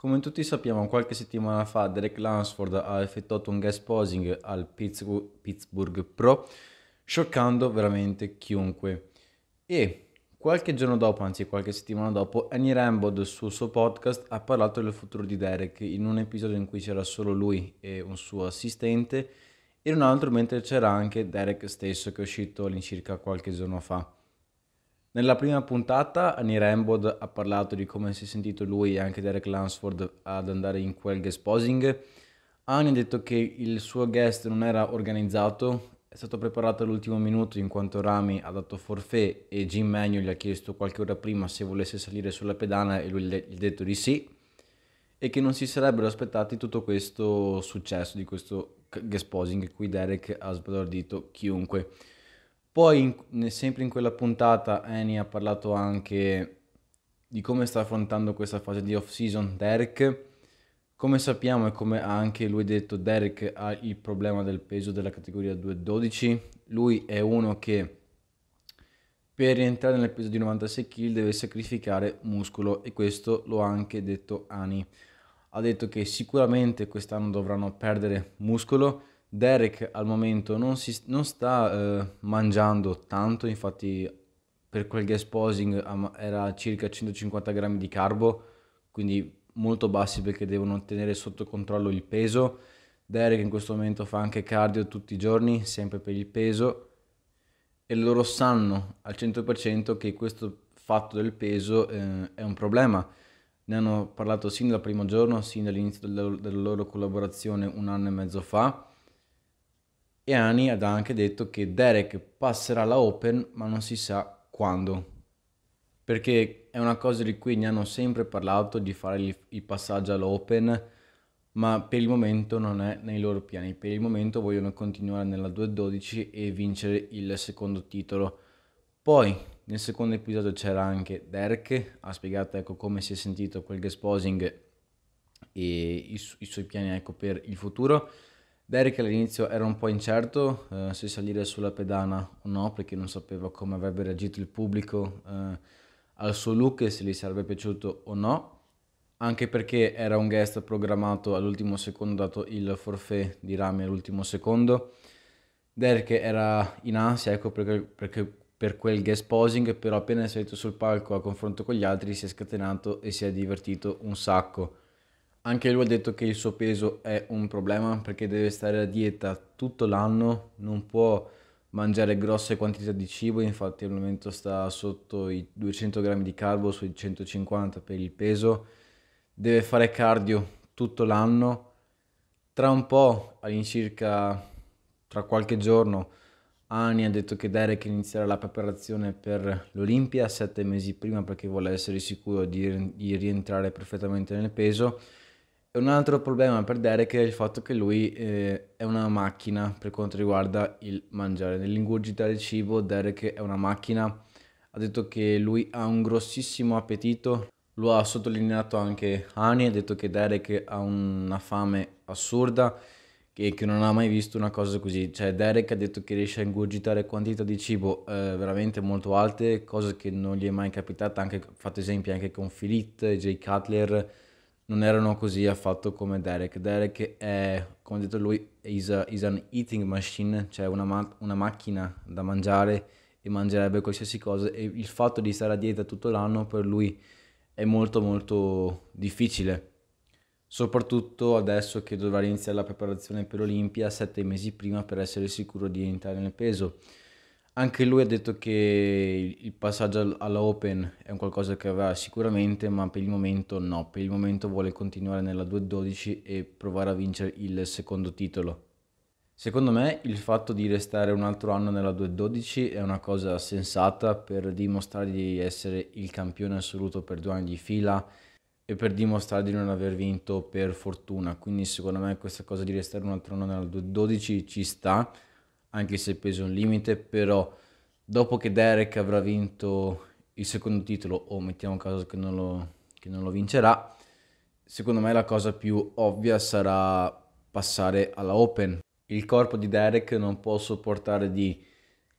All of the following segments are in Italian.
Come tutti sappiamo, qualche settimana fa Derek Lansford ha effettuato un guest posing al Pittsburgh Pro, scioccando veramente chiunque. E qualche giorno dopo, anzi qualche settimana dopo, Annie Rambod sul suo podcast ha parlato del futuro di Derek in un episodio in cui c'era solo lui e un suo assistente, e in un altro mentre c'era anche Derek stesso che è uscito all'incirca qualche giorno fa. Nella prima puntata Annie Rambod ha parlato di come si è sentito lui e anche Derek Lansford ad andare in quel guest posing. Annie ha detto che il suo guest non era organizzato, è stato preparato all'ultimo minuto in quanto Rami ha dato forfè e Jim Manuel gli ha chiesto qualche ora prima se volesse salire sulla pedana e lui gli ha detto di sì e che non si sarebbero aspettati tutto questo successo di questo guest posing in cui Derek ha sbalordito chiunque. Poi, in, sempre in quella puntata, Annie ha parlato anche di come sta affrontando questa fase di off-season Derek. Come sappiamo e come ha anche lui detto, Derek ha il problema del peso della categoria 212. Lui è uno che per rientrare nel peso di 96 kg deve sacrificare muscolo e questo lo ha anche detto Ani. Ha detto che sicuramente quest'anno dovranno perdere muscolo, Derek al momento non, si, non sta eh, mangiando tanto, infatti per quel gas posing era circa 150 grammi di carbo, quindi molto bassi perché devono tenere sotto controllo il peso. Derek in questo momento fa anche cardio tutti i giorni, sempre per il peso, e loro sanno al 100% che questo fatto del peso eh, è un problema. Ne hanno parlato sin dal primo giorno, sin dall'inizio della loro collaborazione un anno e mezzo fa e Ani ha anche detto che Derek passerà la Open ma non si sa quando. Perché è una cosa di cui ne hanno sempre parlato di fare il passaggio all'Open ma per il momento non è nei loro piani. Per il momento vogliono continuare nella 2-12 e vincere il secondo titolo. Poi nel secondo episodio c'era anche Derek, ha spiegato ecco, come si è sentito quel guest posing e i, su- i suoi piani ecco, per il futuro Derek all'inizio era un po' incerto eh, se salire sulla pedana o no, perché non sapeva come avrebbe reagito il pubblico eh, al suo look e se gli sarebbe piaciuto o no, anche perché era un guest programmato all'ultimo secondo, dato il forfè di Rami all'ultimo secondo. Derek era in ansia, ecco perché, perché per quel guest posing, però appena è salito sul palco a confronto con gli altri si è scatenato e si è divertito un sacco. Anche lui ha detto che il suo peso è un problema perché deve stare a dieta tutto l'anno, non può mangiare grosse quantità di cibo, infatti al momento sta sotto i 200 grammi di carbo, sui 150 per il peso, deve fare cardio tutto l'anno, tra un po', all'incirca tra qualche giorno, Ani ha detto che Derek inizierà la preparazione per l'Olimpia sette mesi prima perché vuole essere sicuro di rientrare perfettamente nel peso un altro problema per Derek è il fatto che lui eh, è una macchina per quanto riguarda il mangiare. Nell'ingurgitare il cibo Derek è una macchina, ha detto che lui ha un grossissimo appetito, lo ha sottolineato anche Ani, ha detto che Derek ha una fame assurda e che non ha mai visto una cosa così. Cioè, Derek ha detto che riesce a ingurgitare quantità di cibo eh, veramente molto alte, cosa che non gli è mai capitata. Anche, fatto esempio anche con Philippe, Jay Cutler non erano così affatto come Derek. Derek è, come ha detto lui, is, a, is an eating machine, cioè una, ma- una, macchina da mangiare e mangerebbe qualsiasi cosa e il fatto di stare a dieta tutto l'anno per lui è molto molto difficile. Soprattutto adesso che dovrà iniziare la preparazione per l'Olimpia sette mesi prima per essere sicuro di entrare nel peso. Anche lui ha detto che il passaggio alla Open è un qualcosa che avrà sicuramente, ma per il momento no. Per il momento vuole continuare nella 2-12 e provare a vincere il secondo titolo. Secondo me il fatto di restare un altro anno nella 2-12 è una cosa sensata per dimostrare di essere il campione assoluto per due anni di fila e per dimostrare di non aver vinto per fortuna. Quindi secondo me questa cosa di restare un altro anno nella 2-12 ci sta anche se peso un limite, però dopo che Derek avrà vinto il secondo titolo, o mettiamo caso che non lo, che non lo vincerà, secondo me la cosa più ovvia sarà passare alla Open. Il corpo di Derek non può sopportare di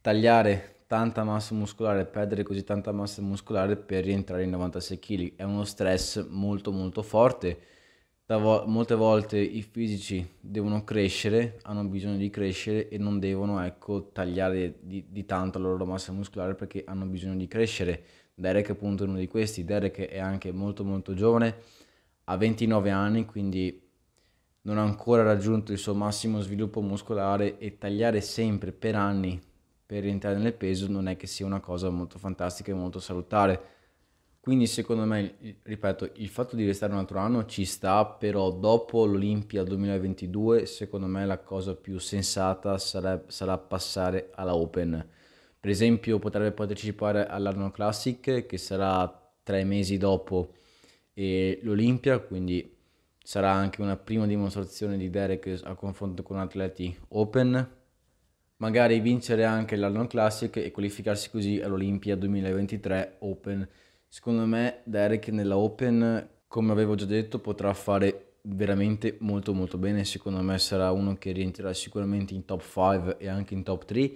tagliare tanta massa muscolare, perdere così tanta massa muscolare per rientrare in 96 kg. È uno stress molto molto forte vo- molte volte i fisici devono crescere, hanno bisogno di crescere e non devono ecco, tagliare di, di tanto la loro massa muscolare perché hanno bisogno di crescere. Derek appunto è uno di questi, Derek è anche molto molto giovane, ha 29 anni quindi non ha ancora raggiunto il suo massimo sviluppo muscolare e tagliare sempre per anni per rientrare nel peso non è che sia una cosa molto fantastica e molto salutare quindi secondo me, ripeto, il fatto di restare un altro anno ci sta, però dopo l'Olimpia 2022, secondo me la cosa più sensata sarà, sarà passare alla Open. Per esempio potrebbe partecipare all'Arno Classic che sarà tre mesi dopo l'Olimpia, quindi sarà anche una prima dimostrazione di Derek a confronto con atleti Open. Magari vincere anche l'Arno Classic e qualificarsi così all'Olimpia 2023 Open Secondo me Derek nella Open, come avevo già detto, potrà fare veramente molto molto bene. Secondo me sarà uno che rientrerà sicuramente in top 5 e anche in top 3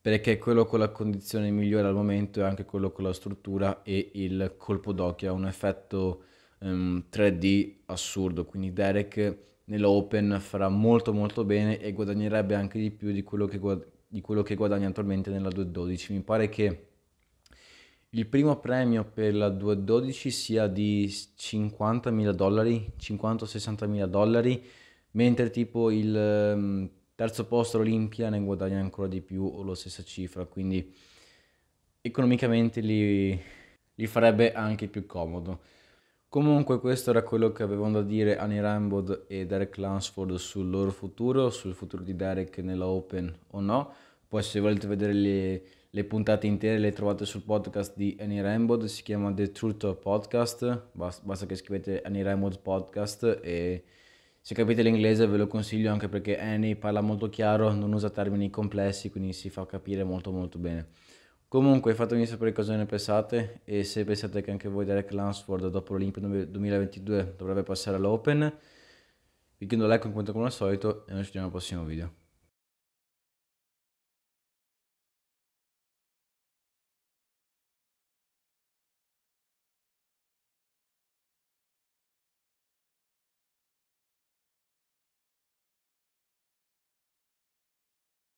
perché è quello con la condizione migliore al momento e anche quello con la struttura e il colpo d'occhio ha un effetto um, ehm, 3D assurdo, quindi Derek nella Open farà molto molto bene e guadagnerebbe anche di più di quello che, guad- di quello che guadagna attualmente nella 212. Mi pare che il primo premio per la 212 sia di 50.000 dollari, 50-60 mila dollari, mentre tipo il ehm, terzo posto l'Olimpia ne guadagna ancora di più o la stessa cifra, quindi economicamente li, li farebbe anche più comodo. Comunque questo era quello che avevano da dire Annie Rambod e Derek Lansford sul loro futuro, sul futuro di Derek nella Open o no. Poi se volete vedere le le puntate intere le trovate sul podcast di Annie Rainbow, si chiama The Truth Podcast, basta che scrivete Annie Rainbow Podcast e se capite l'inglese ve lo consiglio anche perché Annie parla molto chiaro, non usa termini complessi, quindi si fa capire molto molto bene. Comunque fatemi sapere cosa ne pensate e se pensate che anche voi Derek Lansford dopo l'Olimpia 2022 dovrebbe passare all'Open, vi chiedo like, un commento come al solito e noi ci vediamo al prossimo video.